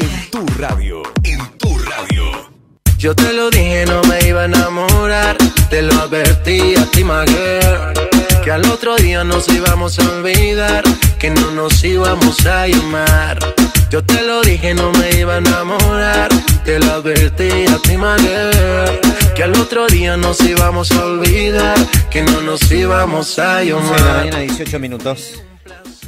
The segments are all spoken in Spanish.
en tu radio, en tu radio. Yo te lo dije, no me iba a enamorar. Te lo advertí a ti, my Que al otro día nos íbamos a olvidar. Que no nos íbamos a llamar. Yo te lo dije, no me iba a enamorar. Te lo advertí a ti, my Que al otro día nos íbamos a olvidar. Que no nos íbamos a llamar. 18 minutos.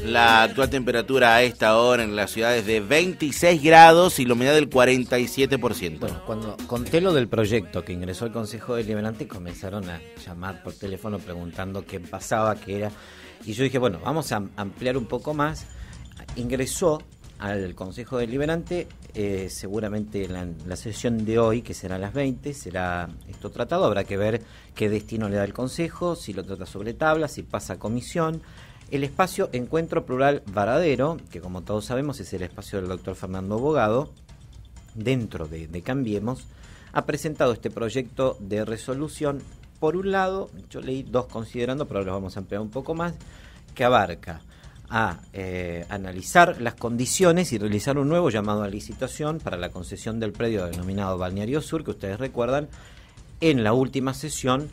La actual temperatura a esta hora en la ciudad es de 26 grados y la humedad del 47%. Bueno, cuando conté lo del proyecto que ingresó al Consejo Deliberante, comenzaron a llamar por teléfono preguntando qué pasaba, qué era. Y yo dije, bueno, vamos a ampliar un poco más. Ingresó al Consejo Deliberante, eh, seguramente la, la sesión de hoy, que será a las 20, será esto tratado. Habrá que ver qué destino le da el Consejo, si lo trata sobre tabla, si pasa a comisión. El espacio Encuentro Plural Varadero, que como todos sabemos es el espacio del doctor Fernando Bogado, dentro de, Cambiemos, ha presentado este proyecto de resolución. Por un lado, yo leí dos considerando, pero los vamos a ampliar un poco más, que abarca a eh, analizar las condiciones y realizar un nuevo llamado a licitación para la concesión del predio denominado Balneario Sur, que ustedes recuerdan, en la última sesión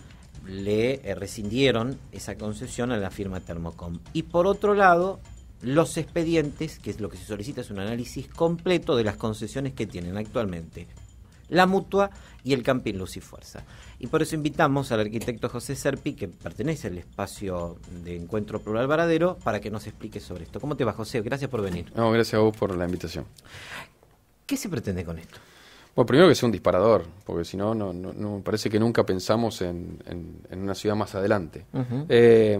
le eh, rescindieron esa concesión a la firma Termocom. Y por otro lado, los expedientes, que es lo que se solicita, es un análisis completo de las concesiones que tienen actualmente la mutua y el camping Luz y Fuerza. Y por eso invitamos al arquitecto José Serpi, que pertenece al espacio de Encuentro Plural Varadero, para que nos explique sobre esto. ¿Cómo te va, José? Gracias por venir. No, gracias a vos por la invitación. ¿Qué se pretende con esto? Bueno, primero que sea un disparador, porque si no, no, parece que nunca pensamos en, una ciudad más adelante. Eh,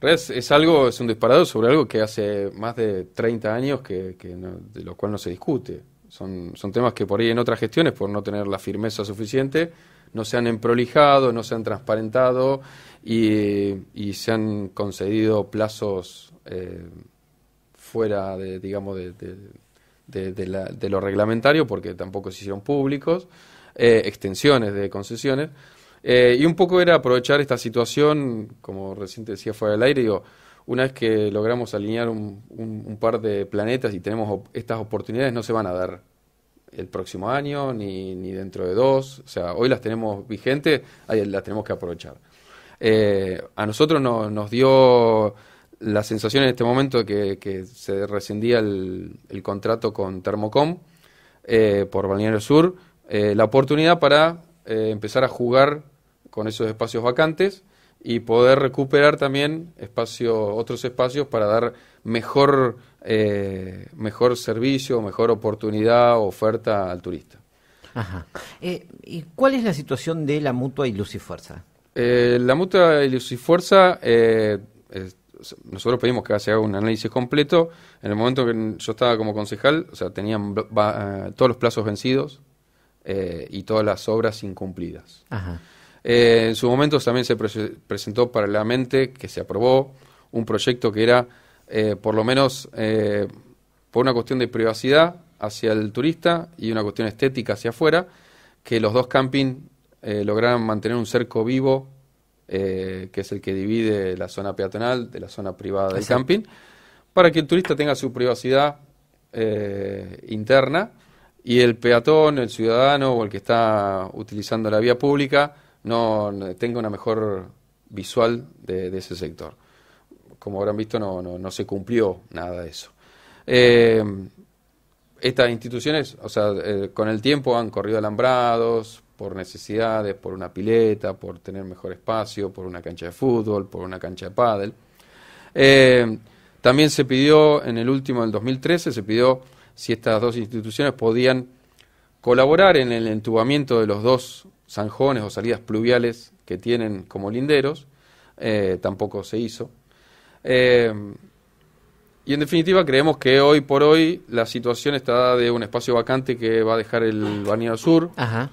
es, algo, es un disparador sobre algo que hace más de 30 años que, de lo cual no se discute. Son, temas que por ahí en otras gestiones, por no tener la firmeza suficiente, no se han emprolijado, no se han transparentado y, se han concedido plazos eh, fuera de, digamos, de de, lo reglamentario, porque tampoco se hicieron públicos, eh, extensiones de concesiones. Eh, y un poco era aprovechar esta situación, como recién decía fuera del aire, digo, una vez que logramos alinear un, par de planetas y tenemos estas oportunidades, no se van a dar el próximo año ni, dentro de dos. O sea, hoy las tenemos vigentes, las tenemos que aprovechar. Eh, a nosotros nos dio la sensación en este momento que, que se rescindía el, contrato con Termocom eh, por Balneario Sur, eh, la oportunidad para eh, empezar a jugar con esos espacios vacantes y poder recuperar también espacio, otros espacios para dar mejor, mejor servicio, mejor oportunidad, oferta al turista. Ajá. ¿Y cuál es la situación de la mutua y Lucifuerza? la mutua y Lucifuerza nosotros pedimos que se haga un análisis completo. En el momento que yo estaba como concejal, o sea, tenían eh, todos los plazos vencidos eh, y todas las obras incumplidas. Eh, en su momento también se presentó paralelamente, que se aprobó un proyecto que era, por lo menos, por una cuestión de privacidad hacia el turista y una cuestión estética hacia afuera, que los dos camping lograran mantener un cerco vivo eh, que es el que divide la zona peatonal de la zona privada del camping, para que el turista tenga su privacidad eh, interna y el peatón, el ciudadano o el que está utilizando la vía pública no tenga una mejor visual de, ese sector. Como habrán visto, no, se cumplió nada de eso. Eh, estas instituciones, o sea, con el tiempo han corrido alambrados, por necesidades, por una pileta, por tener mejor espacio, por una cancha de fútbol, por una cancha de pádel. Eh, también se pidió, en el último, del 2013, se pidió si estas dos instituciones podían colaborar en el entubamiento de los dos zanjones o salidas pluviales que tienen como linderos. Eh, tampoco se hizo. Eh, y en definitiva creemos que hoy por hoy la situación está de un espacio vacante que va a dejar el Bañado Sur. Ajá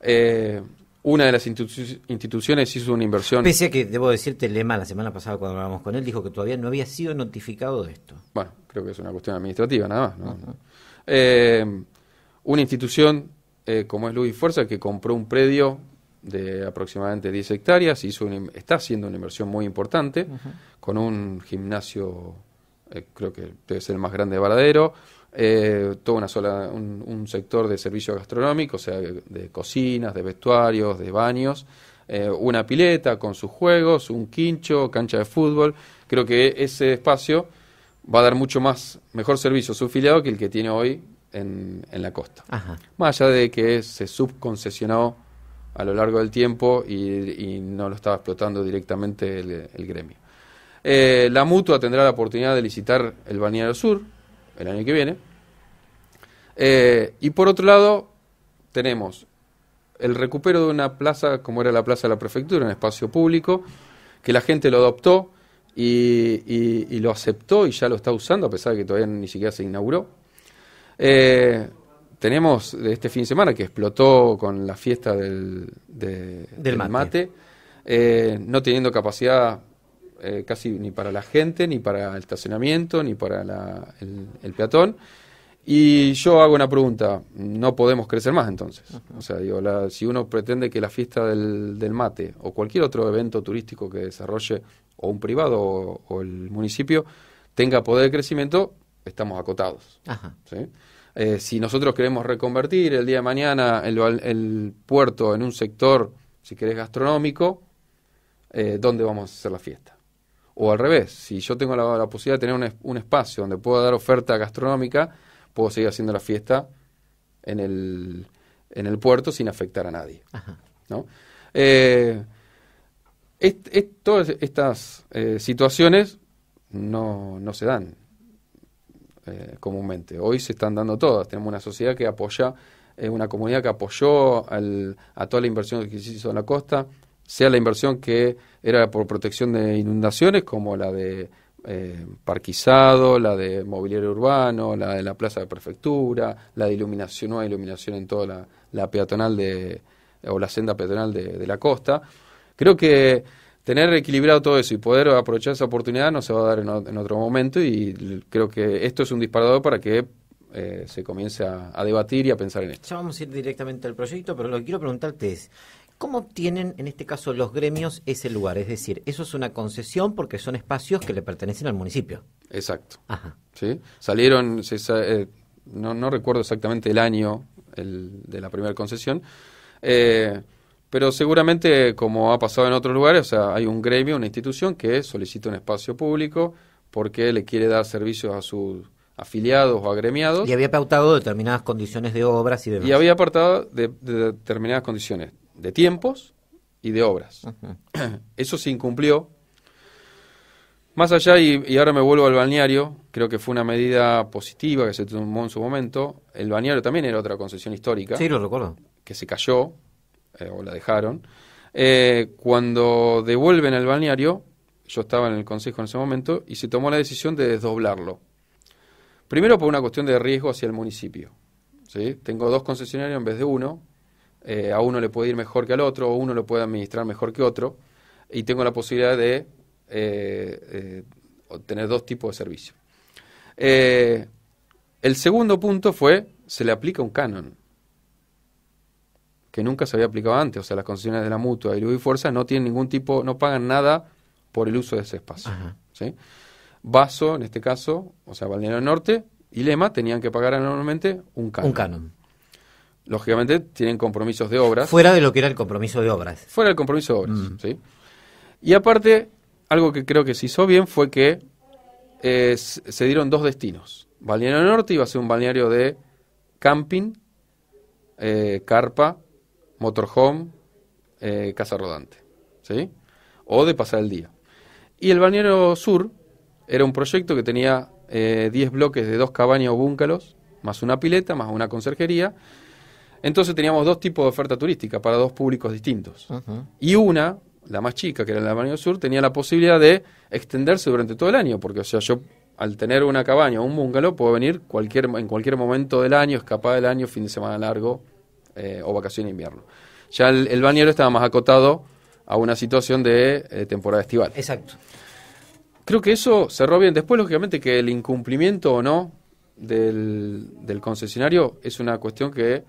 eh, una de las instituciones hizo una inversión. Pese que, debo decirte, Lema, la semana pasada cuando hablamos con él, dijo que todavía no había sido notificado de esto. Bueno, creo que es una cuestión administrativa nada más. Eh, una institución eh, como es Luis Fuerza que compró un predio de aproximadamente 10 hectáreas, hizo está haciendo una inversión muy importante con un gimnasio, creo que debe ser el más grande de Varadero, eh, una sola, un, sector de servicio gastronómico, o sea, de cocinas, de vestuarios, de baños, eh, una pileta con sus juegos, un quincho, cancha de fútbol. Creo que ese espacio va a dar mucho más, mejor servicio a su filiado que el que tiene hoy en, la costa. Más allá de que se subconcesionó a lo largo del tiempo y, no lo estaba explotando directamente el, gremio. Eh, la mutua tendrá la oportunidad de licitar el Balneario Sur, el año que viene. Eh, y por otro lado, tenemos el recupero de una plaza como era la Plaza de la Prefectura, un espacio público, que la gente lo adoptó y, lo aceptó y ya lo está usando, a pesar de que todavía ni siquiera se inauguró. Eh, tenemos este fin de semana que explotó con la fiesta del, mate, eh, no teniendo capacidad eh, casi ni para la gente, ni para el estacionamiento, ni para el, peatón. Y yo hago una pregunta, no podemos crecer más entonces. O sea, digo, si uno pretende que la fiesta del, mate o cualquier otro evento turístico que desarrolle o un privado o, el municipio tenga poder de crecimiento, estamos acotados. Eh, si nosotros queremos reconvertir el día de mañana el, puerto en un sector, si querés, gastronómico, eh, ¿dónde vamos a hacer la fiesta? O al revés, si yo tengo la, posibilidad de tener un, espacio donde puedo dar oferta gastronómica, puedo seguir haciendo la fiesta en el, puerto sin afectar a nadie. Eh, todas estas eh, situaciones no, se dan eh, comúnmente. Hoy se están dando todas. Tenemos una sociedad que apoya, una comunidad que apoyó a toda la inversión que se hizo en la costa, sea la inversión que era por protección de inundaciones, como la de eh, parquizado, la de mobiliario urbano, la de la plaza de prefectura, la de iluminación, hay iluminación en toda la, peatonal de, o la senda peatonal de, la costa. Creo que tener equilibrado todo eso y poder aprovechar esa oportunidad no se va a dar en, otro momento y creo que esto es un disparador para que eh, se comience a, a, debatir y a pensar en esto. Ya vamos a ir directamente al proyecto, pero lo que quiero preguntarte es, ¿Cómo obtienen, en este caso, los gremios ese lugar? Es decir, eso es una concesión porque son espacios que le pertenecen al municipio. Exacto. Ajá. Salieron, eh, no, recuerdo exactamente el año de la primera concesión, eh, pero seguramente, como ha pasado en otros lugares, o sea, hay un gremio, una institución que solicita un espacio público porque le quiere dar servicios a sus afiliados o agremiados. Y había pautado determinadas condiciones de obras y demás. Y había apartado de determinadas condiciones de tiempos y de obras. Eso se incumplió. Más allá, y, ahora me vuelvo al balneario, creo que fue una medida positiva que se tomó en su momento. El balneario también era otra concesión histórica. Sí, lo recuerdo. Que se cayó, eh, o la dejaron. Eh, cuando devuelven el balneario, yo estaba en el consejo en ese momento, y se tomó la decisión de desdoblarlo. Primero por una cuestión de riesgo hacia el municipio. ¿sí? Tengo dos concesionarios en vez de uno, eh, a uno le puede ir mejor que al otro, o uno lo puede administrar mejor que otro, y tengo la posibilidad de eh, eh tener dos tipos de servicio. Eh, el segundo punto fue, se le aplica un canon, que nunca se había aplicado antes, o sea, las concesiones de la mutua y y Fuerza no tienen ningún tipo, no pagan nada por el uso de ese espacio. Vaso, en este caso, o sea, Balneario Norte y Lema tenían que pagar anualmente un canon. Un canon lógicamente tienen compromisos de obras. Fuera de lo que era el compromiso de obras. Fuera del compromiso de obras, mm. ¿sí? Y aparte, algo que creo que se hizo bien fue que eh, se dieron dos destinos. Balneario Norte iba a ser un balneario de camping, eh, carpa, motorhome, eh, casa rodante, ¿sí? O de pasar el día. Y el Balneario Sur era un proyecto que tenía 10 bloques de dos cabañas o búncalos, más una pileta, más una conserjería, entonces teníamos dos tipos de oferta turística para dos públicos distintos. Y una, la más chica, que era la del Sur, tenía la posibilidad de extenderse durante todo el año, porque o sea, yo al tener una cabaña o un bungalow puedo venir cualquier, en cualquier momento del año, escapada del año, fin de semana largo eh, o vacación de invierno. Ya el, bañero estaba más acotado a una situación de eh, temporada estival. Exacto. Creo que eso cerró bien. Después, lógicamente, que el incumplimiento o no del concesionario es una cuestión que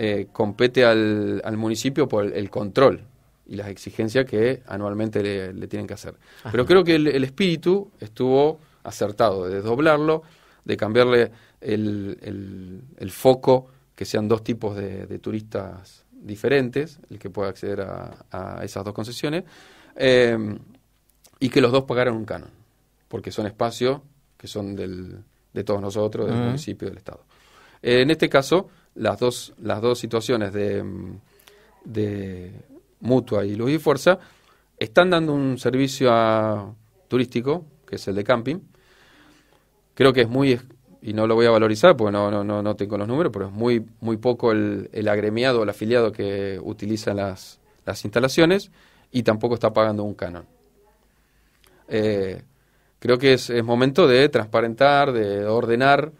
eh, compete al, municipio por el control y las exigencias que anualmente le, tienen que hacer. Pero creo que el, espíritu estuvo acertado, de desdoblarlo, de cambiarle el, foco, que sean dos tipos de, turistas diferentes, el que pueda acceder a, a esas dos concesiones, em, y que los dos pagaran un canon, porque son espacios que son del, de todos nosotros, del municipio, del Estado. en este caso, las dos, las dos situaciones de, de Mutua y Luz y Fuerza están dando un servicio turístico, que es el de camping. Creo que es muy, y no lo voy a valorizar porque no, no, no, tengo los números, pero es muy, muy poco el, agremiado el afiliado que utiliza las, las instalaciones y tampoco está pagando un canon. Eh, creo que es, momento de transparentar, de ordenar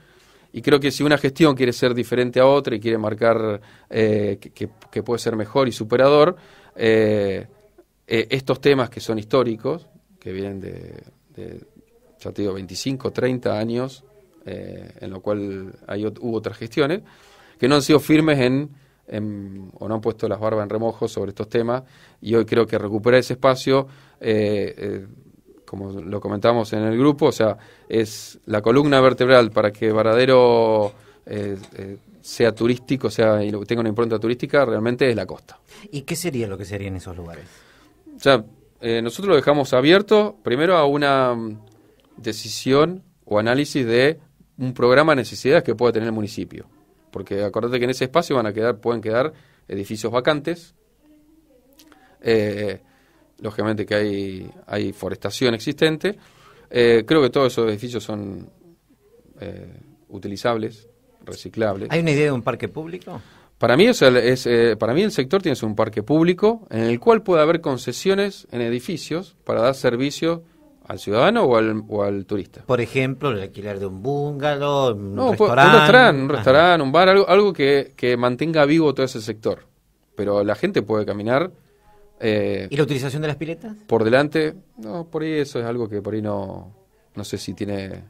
y creo que si una gestión quiere ser diferente a otra y quiere marcar eh, que, puede ser mejor y superador, eh, eh, estos temas que son históricos, que vienen de, ya te 25, 30 años, en lo cual hay, hubo otras gestiones, que no han sido firmes en, o no han puesto las barbas en remojo sobre estos temas, y hoy creo que recuperar ese espacio como lo comentamos en el grupo, o sea, es la columna vertebral para que Varadero eh, eh, sea turístico, o sea y tenga una impronta turística, realmente es la costa. ¿Y qué sería lo que sería en esos lugares? O sea, eh, nosotros lo dejamos abierto primero a una mm, decisión o análisis de un programa de necesidades que pueda tener el municipio. Porque acordate que en ese espacio van a quedar, pueden quedar edificios vacantes, eh, lógicamente que hay, hay forestación existente. Eh, creo que todos esos edificios son eh, utilizables, reciclables. ¿Hay una idea de un parque público? Para mí, el, es eh, para mí el sector tiene un parque público en el cual puede haber concesiones en edificios para dar servicio al ciudadano o al, turista. Por ejemplo, el alquiler de un bungalow, un pues, restaurante. Un ah. restaurante, un bar, algo, que, que mantenga vivo todo ese sector. Pero la gente puede caminar eh, ¿Y la utilización de las piletas? Por delante, no, por ahí eso es algo que por ahí no, sé si tiene,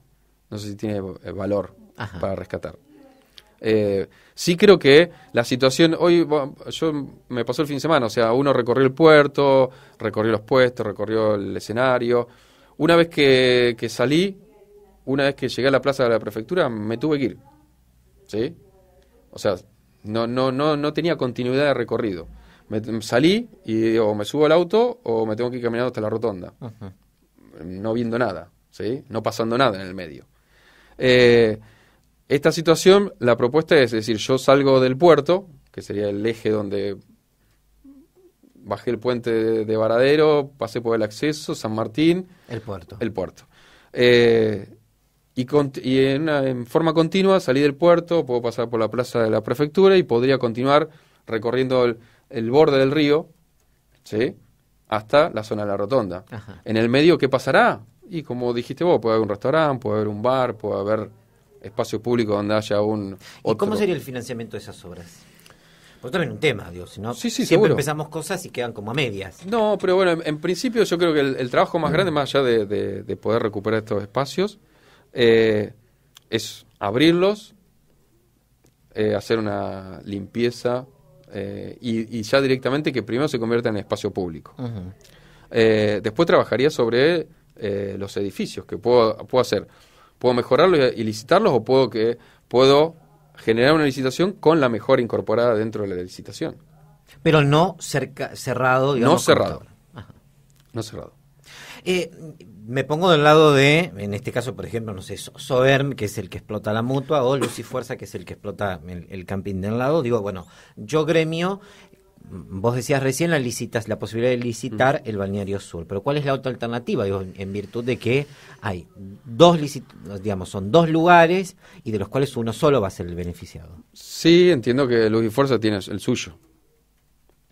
no sé si tiene eh, valor para rescatar. Eh, sí creo que la situación hoy, yo me pasó el fin de semana, o sea, uno recorrió el puerto, recorrió los puestos, recorrió el escenario. Una vez que, salí, una vez que llegué a la plaza de la prefectura, me tuve que ir. ¿Sí? O sea, no, no tenía continuidad de recorrido salí y o me subo al auto o me tengo que ir caminando hasta la rotonda. No viendo nada, ¿sí? No pasando nada en el medio. Eh, esta situación, la propuesta es, decir, yo salgo del puerto, que sería el eje donde bajé el puente de, Varadero, pasé por el acceso, San Martín. El puerto. El puerto. Eh, y, en, en, forma continua salí del puerto, puedo pasar por la plaza de la prefectura y podría continuar recorriendo el, el borde del río, ¿sí? hasta la zona de la rotonda. En el medio, ¿qué pasará? Y como dijiste vos, puede haber un restaurante, puede haber un bar, puede haber espacio público donde haya un... ¿Y cómo sería el financiamiento de esas obras? Porque también un tema, Dios, ¿no? Sí, Siempre empezamos cosas y quedan como a medias. No, pero bueno, en, principio yo creo que el, trabajo más grande, más allá de, poder recuperar estos espacios, eh, es abrirlos, eh, hacer una limpieza, eh, y, ya directamente que primero se convierta en espacio público. Eh, después trabajaría sobre eh, los edificios que puedo, puedo hacer. Puedo mejorarlos y licitarlos o puedo que puedo generar una licitación con la mejora incorporada dentro de la licitación. Pero no cerrado. Digamos, no cerrado. No cerrado. Eh, me pongo del lado de, en este caso, por ejemplo, no sé, Soberm, que es el que explota la mutua, o Lucy Fuerza, que es el que explota el, camping camping del lado. Digo, bueno, yo gremio, mm, vos decías recién la licitas, la posibilidad de licitar el balneario sur, pero ¿cuál es la otra alternativa? Digo, en virtud de que hay dos digamos, son dos lugares y de los cuales uno solo va a ser el beneficiado. Sí, entiendo que Luz Fuerza tiene el suyo.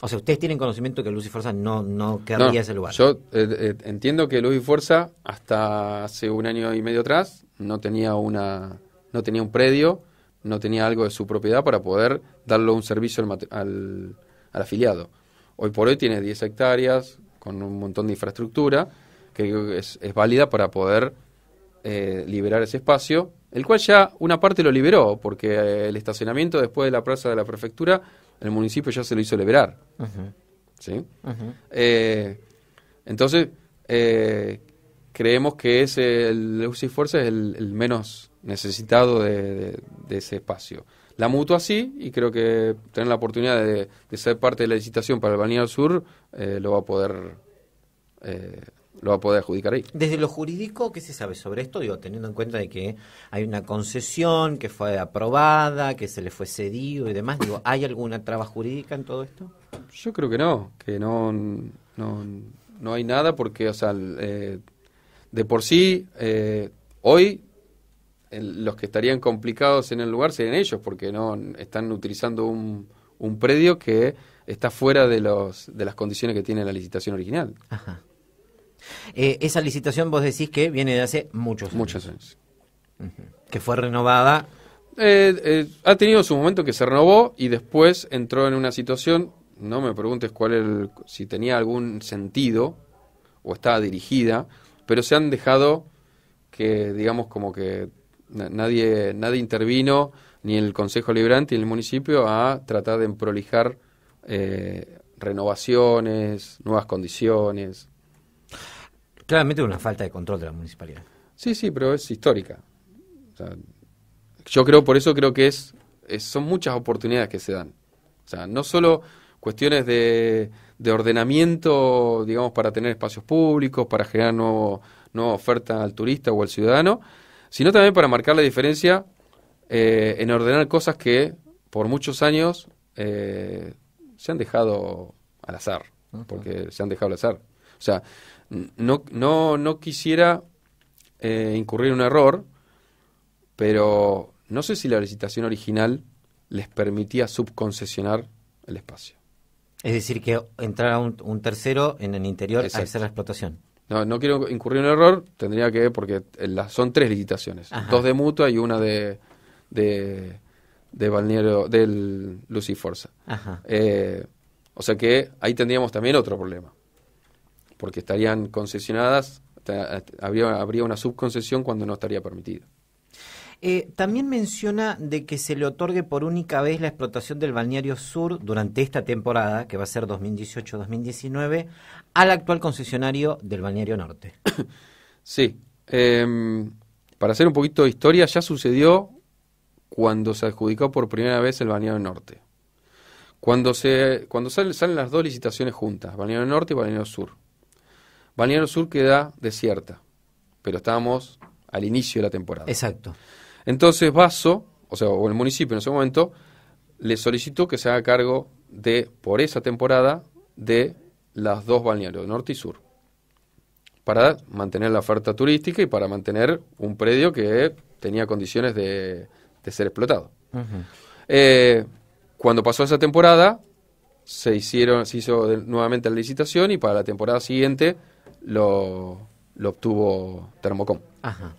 O sea, ustedes tienen conocimiento que Luz y Fuerza no, no querría ese lugar. Yo eh, eh, entiendo que Luz y Fuerza, hasta hace un año y medio atrás, no tenía, una, no tenía un predio, no tenía algo de su propiedad para poder darle un servicio al, al, afiliado. Hoy por hoy tiene 10 hectáreas con un montón de infraestructura que es, válida para poder eh, liberar ese espacio, el cual ya una parte lo liberó, porque el estacionamiento después de la plaza de la prefectura el municipio ya se lo hizo liberar. ¿sí? Eh, entonces, eh, creemos que es el UCI Fuerza es el, menos necesitado de, ese espacio. La mutua sí, y creo que tener la oportunidad de, ser parte de la licitación para el Balneario Sur eh, lo va a poder lo va a poder adjudicar ahí. Desde lo jurídico, ¿qué se sabe sobre esto? Digo, teniendo en cuenta de que hay una concesión que fue aprobada, que se le fue cedido y demás, digo, ¿hay alguna traba jurídica en todo esto? Yo creo que no, que no, no, hay nada porque, o sea, eh, de por sí, eh, hoy los que estarían complicados en el lugar serían ellos porque no están utilizando un, un predio que está fuera de, los, de las condiciones que tiene la licitación original. Ajá. Eh, esa licitación vos decís que viene de hace muchos años. Muchos años. Que fue renovada. Eh, eh, ha tenido su momento que se renovó y después entró en una situación, no me preguntes cuál si tenía algún sentido o estaba dirigida, pero se han dejado que, digamos, como que nadie, nadie intervino, ni el Consejo Liberante ni el municipio, a tratar de prolijar renovaciones, nuevas condiciones. Claramente una falta de control de la municipalidad. Sí, sí, pero es histórica. yo creo, por eso creo que es, son muchas oportunidades que se dan. O sea, no solo cuestiones de, ordenamiento, digamos, para tener espacios públicos, para generar nuevo, nueva oferta al turista o al ciudadano, sino también para marcar la diferencia eh, en ordenar cosas que por muchos años eh, se han dejado al azar, porque se han dejado al azar. O sea, no, no, quisiera eh, incurrir un error, pero no sé si la licitación original les permitía subconcesionar el espacio. Es decir, que entrara un, tercero en el interior a hacer la explotación. No, no quiero incurrir un error, tendría que, porque eh, son tres licitaciones, dos de mutua y una de, de, de del Luciforza. Eh, o sea que ahí tendríamos también otro problema porque estarían concesionadas, habría, habría una subconcesión cuando no estaría permitido. Eh, también menciona de que se le otorgue por única vez la explotación del balneario sur durante esta temporada, que va a ser 2018-2019, al actual concesionario del balneario norte. Sí. Em, para hacer un poquito de historia, ya sucedió cuando se adjudicó por primera vez el balneario norte. Cuando, se, cuando salen, salen las dos licitaciones juntas, balneario norte y balneario sur Balneario Sur queda desierta, pero estábamos al inicio de la temporada. Exacto. Entonces Vaso, o sea, o el municipio en ese momento, le solicitó que se haga cargo de, por esa temporada, de las dos balnearios, norte y sur, para mantener la oferta turística y para mantener un predio que tenía condiciones de, de ser explotado. Eh, cuando pasó esa temporada, se hicieron, se hizo nuevamente la licitación y para la temporada siguiente lo, lo obtuvo Termocom. Ajá.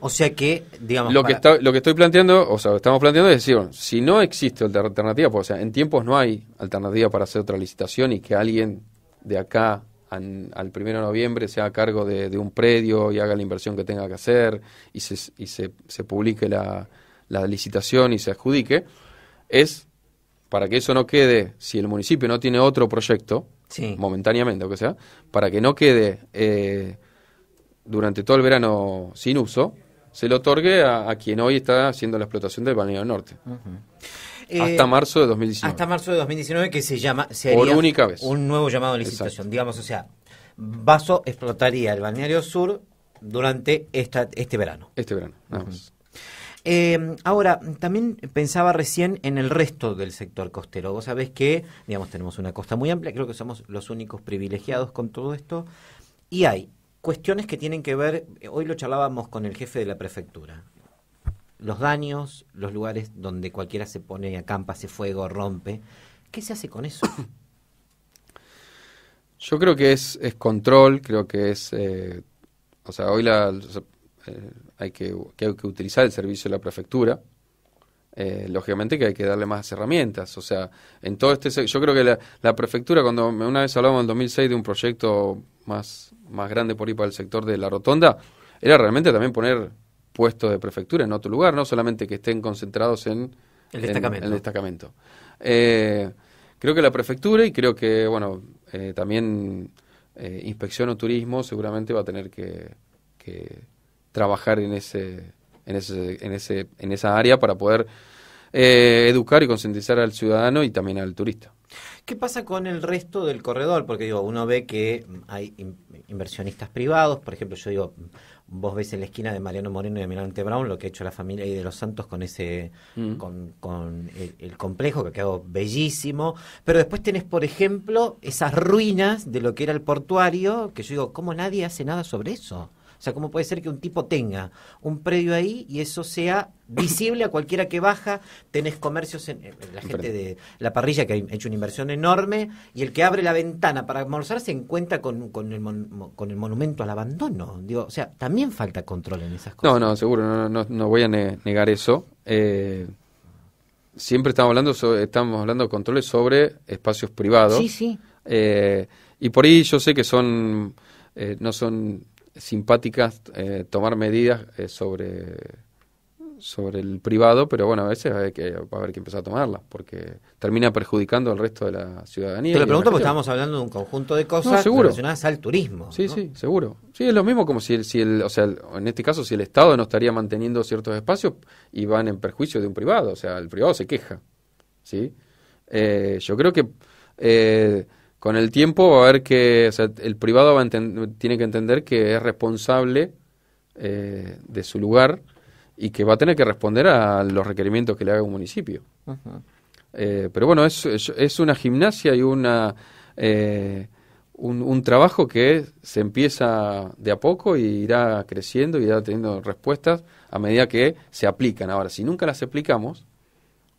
O sea que, digamos. Lo, que lo que estoy planteando, o sea, lo estamos planteando es decir, si no existe alternativa, pues, o sea, en tiempos no hay alternativa para hacer otra licitación y que alguien de acá al primero de noviembre sea a cargo de, un predio y haga la inversión que tenga que hacer y se, y se publique la, la licitación y se adjudique, es para que eso no quede, si el municipio no tiene otro proyecto, momentáneamente, o sea, para que no quede eh, durante todo el verano sin uso, se lo otorgue a, quien hoy está haciendo la explotación del balneario norte. Eh, hasta marzo de 2019. Hasta marzo de 2019 que se llama se haría única vez. un nuevo llamado de licitación, digamos, o sea, Vaso explotaría el balneario sur durante esta, este verano. Este verano, nada Em, ahora, también pensaba recién en el resto del sector costero. Vos sabés que, digamos, tenemos una costa muy amplia, creo que somos los únicos privilegiados con todo esto. Y hay cuestiones que tienen que ver, hoy lo charlábamos con el jefe de la prefectura, los daños, los lugares donde cualquiera se pone, a acampa, hace fuego, rompe. ¿Qué se hace con eso? Yo creo que es, control, creo que es... Eh, o sea, hoy la, eh, hay que, hay que utilizar el servicio de la prefectura. Eh, lógicamente que hay que darle más herramientas. O sea, en todo este. Yo creo que la, prefectura, cuando una vez hablamos en el 2006 de un proyecto más, más grande por ahí para el sector de la rotonda, era realmente también poner puestos de prefectura en otro lugar, no solamente que estén concentrados en el destacamento. Eh, creo que la prefectura y creo que, bueno, también Inspección o Turismo seguramente va a tener que trabajar en ese, en ese, en esa área para poder eh, educar y concientizar al ciudadano y también al turista. ¿Qué pasa con el resto del corredor? Porque digo, uno ve que hay inversionistas privados, por ejemplo, yo digo, vos ves en la esquina de Mariano Moreno y de Mirante Brown lo que ha hecho la familia y de los Santos con ese mm. con, con el, complejo que quedó bellísimo, pero después tenés, por ejemplo, esas ruinas de lo que era el portuario, que yo digo, ¿cómo nadie hace nada sobre eso? O sea, ¿cómo puede ser que un tipo tenga un predio ahí y eso sea visible a cualquiera que baja? Tenés comercios, en, la gente de la parrilla que ha hecho una inversión enorme y el que abre la ventana para almorzar se encuentra con, el, monumento al abandono. Digo, o sea, también falta control en esas cosas. No, no, seguro, no, no, voy a negar eso. Eh, siempre estamos hablando estamos hablando de controles sobre espacios privados. Sí, sí. Eh, y por ahí yo sé que son eh, no son simpáticas eh, tomar medidas eh, sobre, sobre el privado, pero bueno, a veces va a haber que empezar a tomarlas, porque termina perjudicando al resto de la ciudadanía. Te lo pregunto porque estábamos hablando de un conjunto de cosas relacionadas al turismo. Sí, sí, seguro. Sí, es lo mismo como si el, si el, o sea, en este caso, si el Estado no estaría manteniendo ciertos espacios y van en perjuicio de un privado, o sea, el privado se queja, ¿sí? Eh, yo creo que... Con el tiempo va a ver que, el privado tiene que entender que es responsable eh, de su lugar y que va a tener que responder a los requerimientos que le haga un municipio. Eh, pero bueno, es, es, una gimnasia y una eh, un, un, trabajo que se empieza de a poco y irá creciendo y irá teniendo respuestas a medida que se aplican. Ahora, si nunca las aplicamos,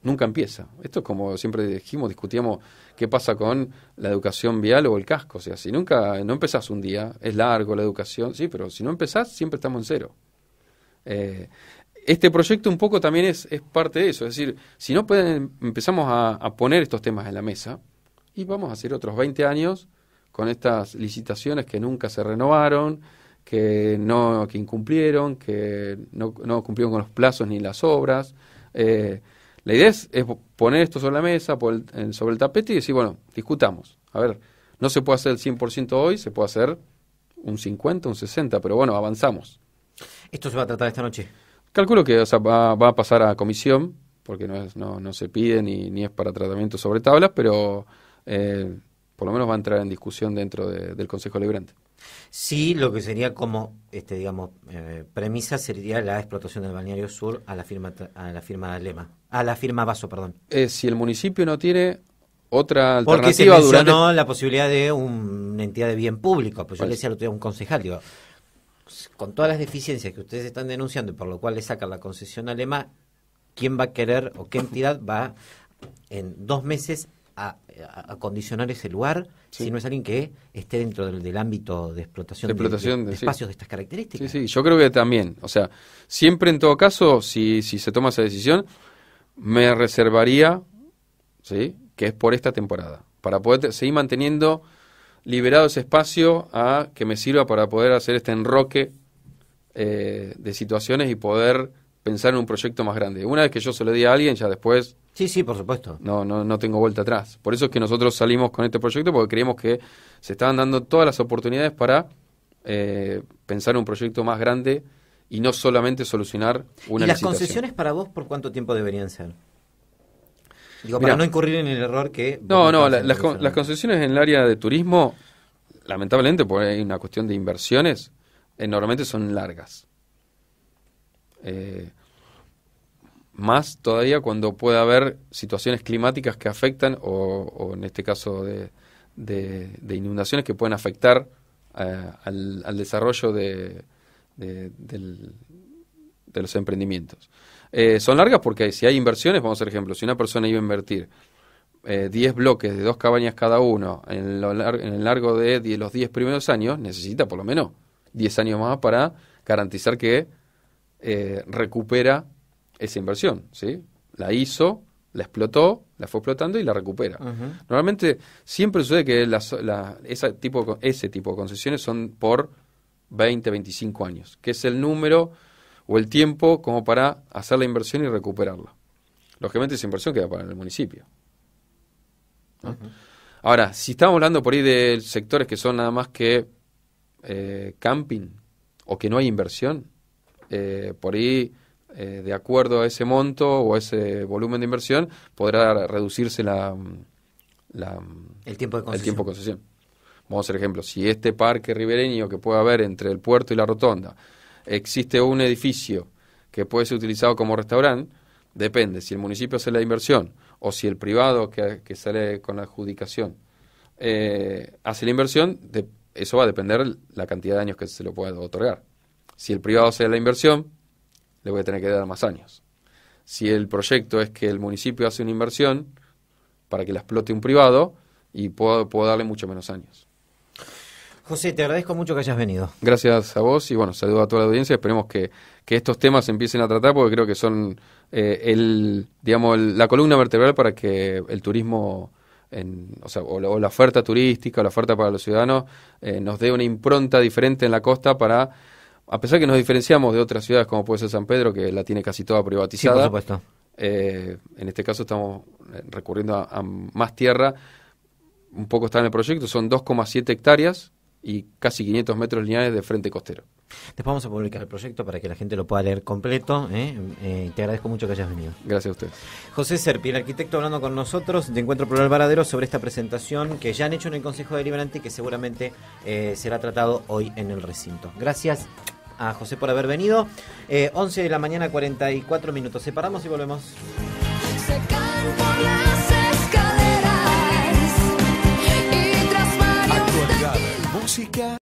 nunca empieza. Esto es como siempre dijimos, discutíamos qué pasa con la educación vial o el casco. O sea, si nunca, no empezás un día, es largo la educación, sí, pero si no empezás, siempre estamos en cero. Eh, este proyecto un poco también es, parte de eso. Es decir, si no pueden, empezamos a, poner estos temas en la mesa y vamos a hacer otros 20 años con estas licitaciones que nunca se renovaron, que no que incumplieron, que no, cumplieron con los plazos ni las obras. Eh, la idea es, poner esto sobre la mesa, sobre el tapete y decir, bueno, discutamos. A ver, no se puede hacer el 100% hoy, se puede hacer un 50, un 60, pero bueno, avanzamos. ¿Esto se va a tratar esta noche? Calculo que va, a pasar a comisión, porque no, se pide ni, es para tratamiento sobre tablas, pero eh, por lo menos va a entrar en discusión dentro del Consejo Librante. Sí, lo que sería como, este, digamos, eh, premisa sería la explotación del balneario sur a la firma a la firma Lema, a la firma Vaso, perdón. Eh, si el municipio no tiene otra alternativa Porque se la posibilidad de una entidad de bien público, pues yo pues le decía a un concejal, digo, con todas las deficiencias que ustedes están denunciando y por lo cual le saca la concesión a Lema, ¿quién va a querer o qué entidad va en dos meses a, condicionar ese lugar, si no es alguien que esté dentro del, ámbito de explotación de, espacios de estas características. Sí, yo creo que también. O sea, siempre en todo caso, si, si se toma esa decisión, me reservaría, ¿sí? Que es por esta temporada, para poder seguir manteniendo liberado ese espacio a que me sirva para poder hacer este enroque eh, de situaciones y poder pensar en un proyecto más grande. Una vez que yo se lo di a alguien, ya después... Sí, sí, por supuesto. No, no, no tengo vuelta atrás. Por eso es que nosotros salimos con este proyecto porque creemos que se estaban dando todas las oportunidades para eh, pensar en un proyecto más grande y no solamente solucionar una ¿Y las concesiones para vos por cuánto tiempo deberían ser? Digo, para no incurrir en el error que... No, no, las, las concesiones en el área de turismo, lamentablemente, porque hay una cuestión de inversiones, normalmente son largas. Eh, más todavía cuando pueda haber situaciones climáticas que afectan o, en este caso de, inundaciones que pueden afectar eh, al, desarrollo de, los emprendimientos. Eh, son largas porque si hay inversiones, vamos a hacer ejemplo, si una persona iba a invertir 10 bloques de dos cabañas cada uno en, el largo de los 10 primeros años, necesita por lo menos 10 años más para garantizar que eh, recupera esa inversión, ¿sí? La hizo, la explotó, la fue explotando y la recupera. Normalmente siempre sucede que ese, tipo, de concesiones son por 20, 25 años, que es el número o el tiempo como para hacer la inversión y recuperarla. Lógicamente esa inversión queda para el municipio. Ahora, si estamos hablando por ahí de sectores que son nada más que eh, camping o que no hay inversión, eh, por ahí, eh, de acuerdo a ese monto o ese volumen de inversión, podrá reducirse la, mm, mm, el, tiempo de concesión. Vamos a hacer ejemplo, si este parque ribereño que puede haber entre el puerto y la rotonda, existe un edificio que puede ser utilizado como restaurante, depende si el municipio hace la inversión o si el privado que, sale con la adjudicación eh, hace la inversión, eso va a depender la cantidad de años que se lo pueda otorgar. Si el privado hace la inversión, le voy a tener que dar más años. Si el proyecto es que el municipio hace una inversión para que la explote un privado y puedo, puedo darle mucho menos años. José, te agradezco mucho que hayas venido. Gracias a vos y bueno, saludo a toda la audiencia. Esperemos que, estos temas empiecen a tratar porque creo que son eh, el, digamos, la columna vertebral para que el turismo, en, o, sea, o, la, oferta turística, o la oferta para los ciudadanos, eh, nos dé una impronta diferente en la costa para a pesar que nos diferenciamos de otras ciudades como puede ser San Pedro, que la tiene casi toda privatizada, eh, en este caso estamos eh, recurriendo a, más tierra, un poco está en el proyecto, son 2,7 hectáreas y casi 500 metros lineales de frente costero. Después vamos a publicar el proyecto para que la gente lo pueda leer completo. ¿eh? te agradezco mucho que hayas venido. Gracias a usted. José Serpi, el arquitecto, hablando con nosotros de Encuentro Plural Varadero sobre esta presentación que ya han hecho en el Consejo Deliberante y que seguramente será tratado hoy en el recinto. Gracias a José por haber venido. 11 eh, de la mañana, 44 minutos. Separamos y volvemos. Se y tras música.